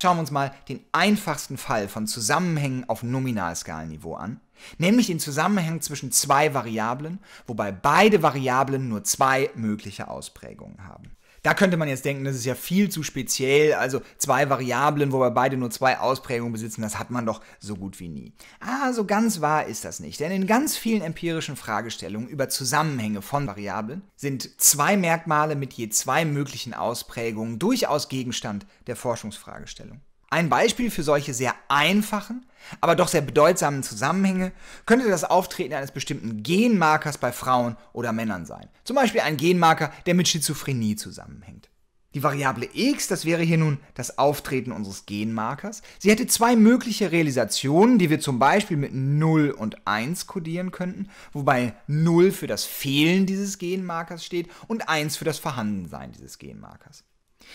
Schauen wir uns mal den einfachsten Fall von Zusammenhängen auf Nominalskalenniveau an, nämlich den Zusammenhang zwischen zwei Variablen, wobei beide Variablen nur zwei mögliche Ausprägungen haben. Da könnte man jetzt denken, das ist ja viel zu speziell, also zwei Variablen, wobei beide nur zwei Ausprägungen besitzen, das hat man doch so gut wie nie. Ah, so ganz wahr ist das nicht, denn in ganz vielen empirischen Fragestellungen über Zusammenhänge von Variablen sind zwei Merkmale mit je zwei möglichen Ausprägungen durchaus Gegenstand der Forschungsfragestellung. Ein Beispiel für solche sehr einfachen, aber doch sehr bedeutsamen Zusammenhänge könnte das Auftreten eines bestimmten Genmarkers bei Frauen oder Männern sein. Zum Beispiel ein Genmarker, der mit Schizophrenie zusammenhängt. Die Variable x, das wäre hier nun das Auftreten unseres Genmarkers. Sie hätte zwei mögliche Realisationen, die wir zum Beispiel mit 0 und 1 kodieren könnten, wobei 0 für das Fehlen dieses Genmarkers steht und 1 für das Vorhandensein dieses Genmarkers.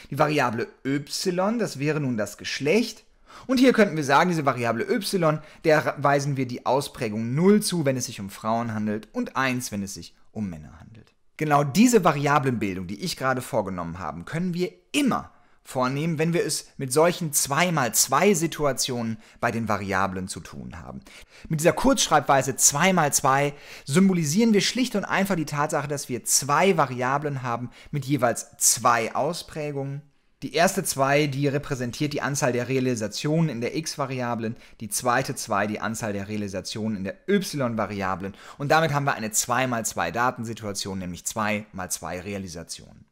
Die Variable y, das wäre nun das Geschlecht. Und hier könnten wir sagen, diese Variable y, der weisen wir die Ausprägung 0 zu, wenn es sich um Frauen handelt und 1, wenn es sich um Männer handelt. Genau diese Variablenbildung, die ich gerade vorgenommen habe, können wir immer vornehmen, wenn wir es mit solchen 2x2-Situationen bei den Variablen zu tun haben. Mit dieser Kurzschreibweise 2x2 symbolisieren wir schlicht und einfach die Tatsache, dass wir zwei Variablen haben mit jeweils zwei Ausprägungen. Die erste 2, die repräsentiert die Anzahl der Realisationen in der x-Variablen, die zweite 2 die Anzahl der Realisationen in der y-Variablen und damit haben wir eine 2 mal 2 Datensituation, nämlich 2 mal 2 Realisationen.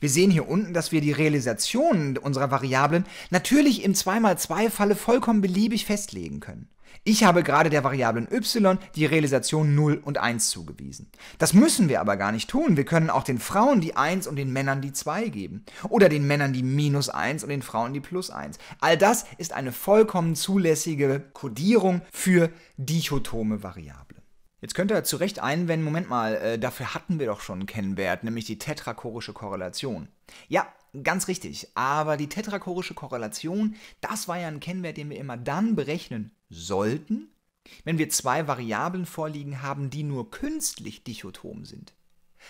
Wir sehen hier unten, dass wir die Realisationen unserer Variablen natürlich im 2x2-Falle vollkommen beliebig festlegen können. Ich habe gerade der Variablen y die Realisation 0 und 1 zugewiesen. Das müssen wir aber gar nicht tun. Wir können auch den Frauen die 1 und den Männern die 2 geben. Oder den Männern die minus 1 und den Frauen die plus 1. All das ist eine vollkommen zulässige Kodierung für dichotome Variablen. Jetzt könnte er zu Recht einwenden, Moment mal, äh, dafür hatten wir doch schon einen Kennwert, nämlich die tetrachorische Korrelation. Ja, ganz richtig, aber die tetrachorische Korrelation, das war ja ein Kennwert, den wir immer dann berechnen sollten, wenn wir zwei Variablen vorliegen haben, die nur künstlich dichotom sind.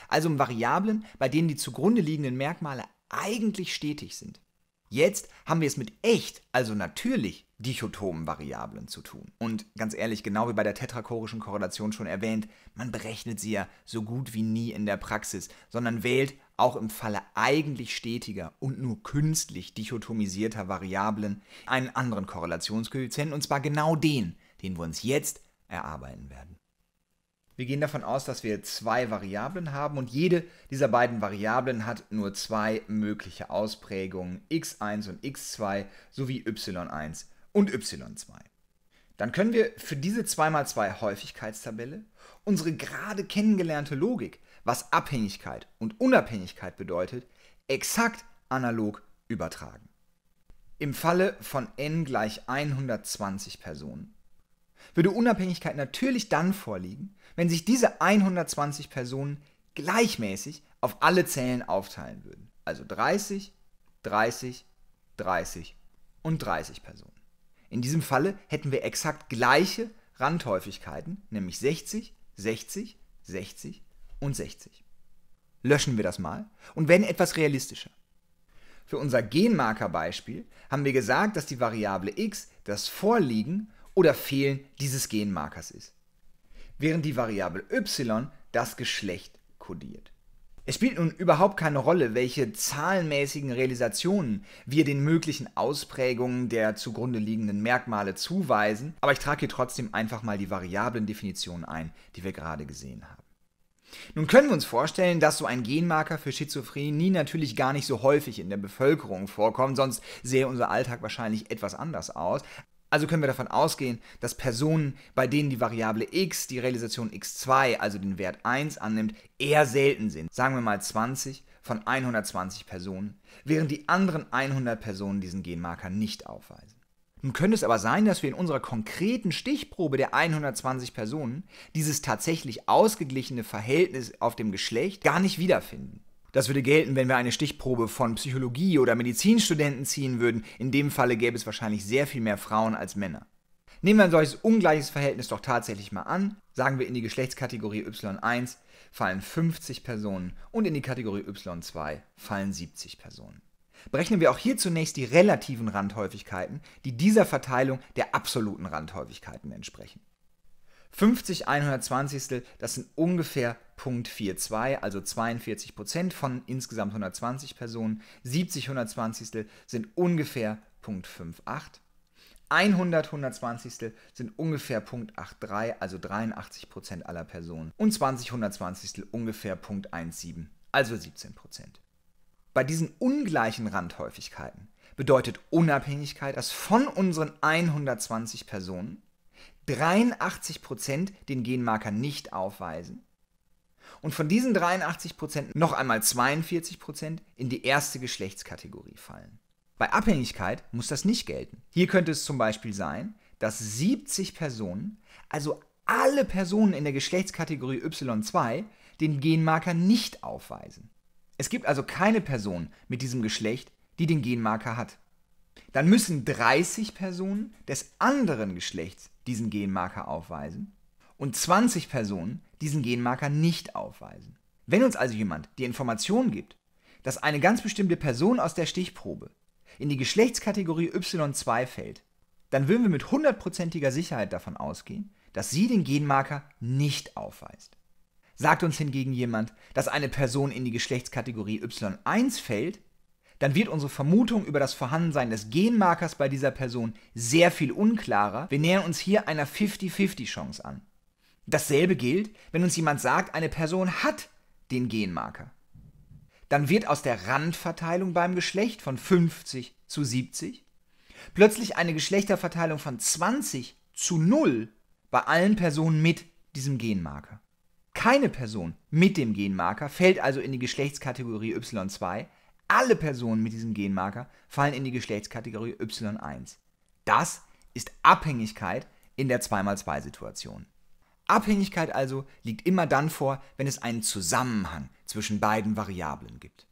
Also um Variablen, bei denen die zugrunde liegenden Merkmale eigentlich stetig sind. Jetzt haben wir es mit echt, also natürlich, dichotomen Variablen zu tun. Und ganz ehrlich, genau wie bei der tetrachorischen Korrelation schon erwähnt, man berechnet sie ja so gut wie nie in der Praxis, sondern wählt auch im Falle eigentlich stetiger und nur künstlich dichotomisierter Variablen einen anderen Korrelationskoeffizienten, und zwar genau den, den wir uns jetzt erarbeiten werden. Wir gehen davon aus, dass wir zwei Variablen haben und jede dieser beiden Variablen hat nur zwei mögliche Ausprägungen x1 und x2 sowie y1 und y2. Dann können wir für diese 2x2 Häufigkeitstabelle unsere gerade kennengelernte Logik, was Abhängigkeit und Unabhängigkeit bedeutet, exakt analog übertragen. Im Falle von n gleich 120 Personen würde Unabhängigkeit natürlich dann vorliegen, wenn sich diese 120 Personen gleichmäßig auf alle Zellen aufteilen würden. Also 30, 30, 30 und 30 Personen. In diesem Falle hätten wir exakt gleiche Randhäufigkeiten, nämlich 60, 60, 60 und 60. Löschen wir das mal und werden etwas realistischer. Für unser Genmarkerbeispiel haben wir gesagt, dass die Variable x das Vorliegen oder Fehlen dieses Genmarkers ist, während die Variable y das Geschlecht kodiert. Es spielt nun überhaupt keine Rolle, welche zahlenmäßigen Realisationen wir den möglichen Ausprägungen der zugrunde liegenden Merkmale zuweisen, aber ich trage hier trotzdem einfach mal die variablen Definitionen ein, die wir gerade gesehen haben. Nun können wir uns vorstellen, dass so ein Genmarker für Schizophrenie natürlich gar nicht so häufig in der Bevölkerung vorkommt, sonst sähe unser Alltag wahrscheinlich etwas anders aus. Also können wir davon ausgehen, dass Personen, bei denen die Variable x die Realisation x2, also den Wert 1 annimmt, eher selten sind. Sagen wir mal 20 von 120 Personen, während die anderen 100 Personen diesen Genmarker nicht aufweisen. Nun könnte es aber sein, dass wir in unserer konkreten Stichprobe der 120 Personen dieses tatsächlich ausgeglichene Verhältnis auf dem Geschlecht gar nicht wiederfinden. Das würde gelten, wenn wir eine Stichprobe von Psychologie- oder Medizinstudenten ziehen würden. In dem Falle gäbe es wahrscheinlich sehr viel mehr Frauen als Männer. Nehmen wir ein solches ungleiches Verhältnis doch tatsächlich mal an. Sagen wir, in die Geschlechtskategorie Y1 fallen 50 Personen und in die Kategorie Y2 fallen 70 Personen. Berechnen wir auch hier zunächst die relativen Randhäufigkeiten, die dieser Verteilung der absoluten Randhäufigkeiten entsprechen. 50 120. Das sind ungefähr 0,42, also 42 Prozent von insgesamt 120 Personen. 70 120. sind ungefähr 0,58. 100 120 sind ungefähr 0,83, also 83 Prozent aller Personen. Und 20 120 ungefähr 0,17, also 17 Prozent. Bei diesen ungleichen Randhäufigkeiten bedeutet Unabhängigkeit, dass von unseren 120 Personen 83% den Genmarker nicht aufweisen und von diesen 83% noch einmal 42% in die erste Geschlechtskategorie fallen. Bei Abhängigkeit muss das nicht gelten. Hier könnte es zum Beispiel sein, dass 70 Personen, also alle Personen in der Geschlechtskategorie Y2, den Genmarker nicht aufweisen. Es gibt also keine Person mit diesem Geschlecht, die den Genmarker hat dann müssen 30 Personen des anderen Geschlechts diesen Genmarker aufweisen und 20 Personen diesen Genmarker nicht aufweisen. Wenn uns also jemand die Information gibt, dass eine ganz bestimmte Person aus der Stichprobe in die Geschlechtskategorie Y2 fällt, dann würden wir mit hundertprozentiger Sicherheit davon ausgehen, dass sie den Genmarker nicht aufweist. Sagt uns hingegen jemand, dass eine Person in die Geschlechtskategorie Y1 fällt, dann wird unsere Vermutung über das Vorhandensein des Genmarkers bei dieser Person sehr viel unklarer. Wir nähern uns hier einer 50-50 Chance an. Dasselbe gilt, wenn uns jemand sagt, eine Person hat den Genmarker. Dann wird aus der Randverteilung beim Geschlecht von 50 zu 70 plötzlich eine Geschlechterverteilung von 20 zu 0 bei allen Personen mit diesem Genmarker. Keine Person mit dem Genmarker fällt also in die Geschlechtskategorie Y2, alle Personen mit diesem Genmarker fallen in die Geschlechtskategorie Y1. Das ist Abhängigkeit in der 2x2-Situation. Abhängigkeit also liegt immer dann vor, wenn es einen Zusammenhang zwischen beiden Variablen gibt.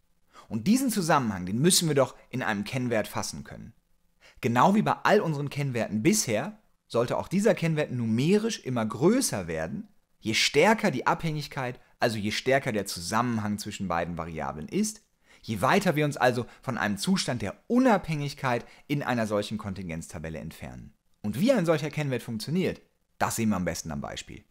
Und diesen Zusammenhang, den müssen wir doch in einem Kennwert fassen können. Genau wie bei all unseren Kennwerten bisher, sollte auch dieser Kennwert numerisch immer größer werden, je stärker die Abhängigkeit, also je stärker der Zusammenhang zwischen beiden Variablen ist, Je weiter wir uns also von einem Zustand der Unabhängigkeit in einer solchen Kontingenztabelle entfernen. Und wie ein solcher Kennwert funktioniert, das sehen wir am besten am Beispiel.